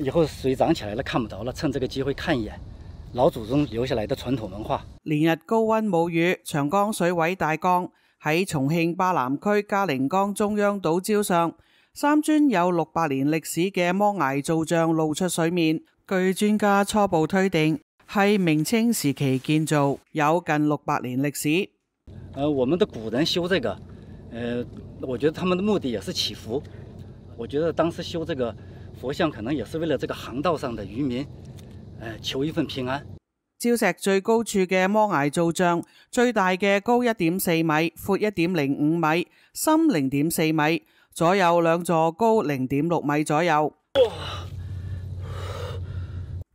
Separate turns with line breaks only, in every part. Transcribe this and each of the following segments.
以后水涨起来了，看不着了。趁这个机会看一眼老祖宗留下来的传统文化。连日高温冇雨，长江
水位大降。喺重庆巴南区嘉陵江中央岛礁上，三尊有六百年历史嘅摩崖造像露出水面。据专家初步推定，系明清时期建造，有近六百年历史。
呃，我们的古人修这个，呃，我觉得他们的目的也是祈福。我觉得当时修这个。佛像可能也是为了这个航道上的渔民，呃，求一份平安。
礁石最高处嘅摩崖造像，最大嘅高一点四米，阔一点零五米，深零点四米，左右两座高零点六米左右。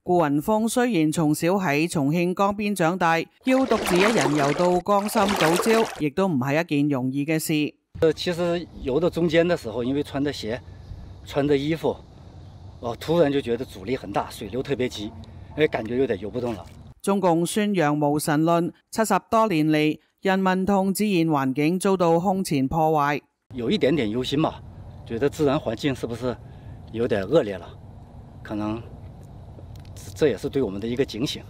顾云峰虽然从小喺重庆江边长大，要独自一人游到江心
岛礁，亦都唔系一件容易嘅事。呃，其实游到中间的时候，因为穿着鞋，穿着衣服。哦，突然就觉得阻力很大，水流特别急，哎，感觉有点游不动了。中共宣扬无
神论七十多年嚟，人民同自然环境遭到空前破坏，有一点点忧心嘛，觉得自
然环境是不是有点恶劣了？可能这也是对我们的一个警醒。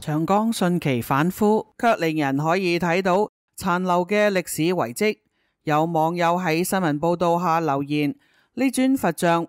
长江瞬其反夫，却令人可以睇到残留嘅历史遗迹。有网友喺新闻报道下留言：呢尊佛像。